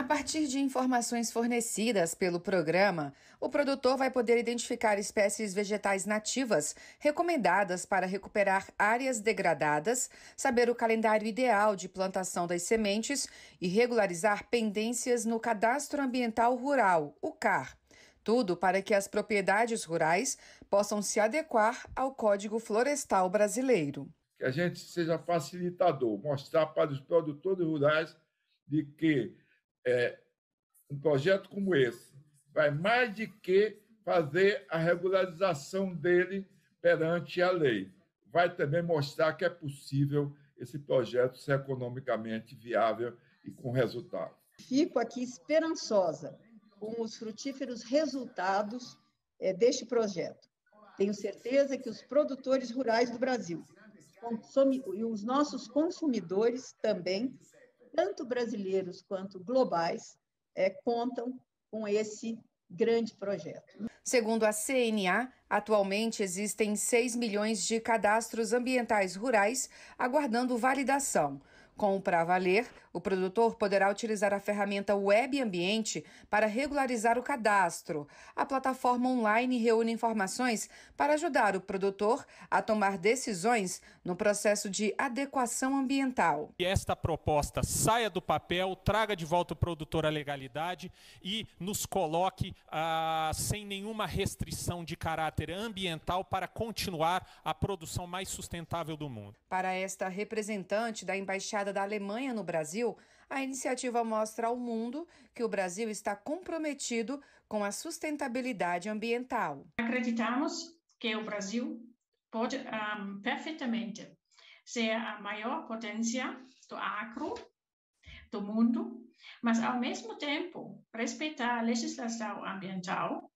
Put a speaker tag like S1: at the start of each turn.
S1: A partir de informações fornecidas pelo programa, o produtor vai poder identificar espécies vegetais nativas recomendadas para recuperar áreas degradadas, saber o calendário ideal de plantação das sementes e regularizar pendências no Cadastro Ambiental Rural, o CAR. Tudo para que as propriedades rurais possam se adequar ao Código Florestal Brasileiro.
S2: Que a gente seja facilitador, mostrar para os produtores rurais de que é, um projeto como esse vai mais de que fazer a regularização dele perante a lei. Vai também mostrar que é possível esse projeto ser economicamente viável e com resultado.
S3: Fico aqui esperançosa com os frutíferos resultados é, deste projeto. Tenho certeza que os produtores rurais do Brasil consome, e os nossos consumidores também tanto brasileiros quanto globais, é, contam com esse grande projeto. Segundo a
S1: CNA, atualmente existem 6 milhões de cadastros ambientais rurais aguardando validação. Com o Pra Valer, o produtor poderá utilizar a ferramenta Web Ambiente para regularizar o cadastro. A plataforma online reúne informações para ajudar o produtor a tomar decisões no processo de adequação ambiental.
S4: E esta proposta saia do papel, traga de volta o produtor à legalidade e nos coloque ah, sem nenhuma restrição de caráter ambiental para continuar a produção mais sustentável do mundo. Para
S1: esta representante da Embaixada Embaixada da Alemanha no Brasil, a iniciativa mostra ao mundo que o Brasil está comprometido com a sustentabilidade ambiental.
S5: Acreditamos que o Brasil pode um, ah, perfeitamente ser a maior potência do agro do mundo, mas ao mesmo tempo respeitar a legislação ambiental